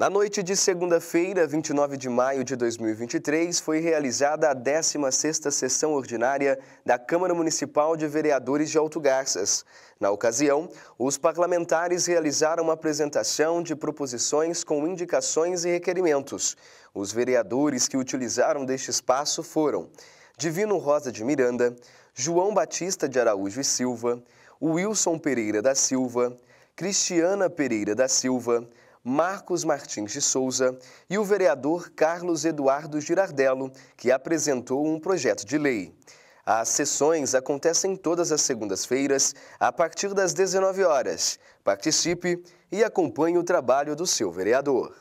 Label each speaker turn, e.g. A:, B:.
A: Na noite de segunda-feira, 29 de maio de 2023, foi realizada a 16ª sessão ordinária da Câmara Municipal de Vereadores de Alto Garças. Na ocasião, os parlamentares realizaram uma apresentação de proposições com indicações e requerimentos. Os vereadores que utilizaram deste espaço foram Divino Rosa de Miranda, João Batista de Araújo e Silva, Wilson Pereira da Silva, Cristiana Pereira da Silva, Marcos Martins de Souza e o vereador Carlos Eduardo Girardello, que apresentou um projeto de lei. As sessões acontecem todas as segundas-feiras, a partir das 19 horas. Participe e acompanhe o trabalho do seu vereador.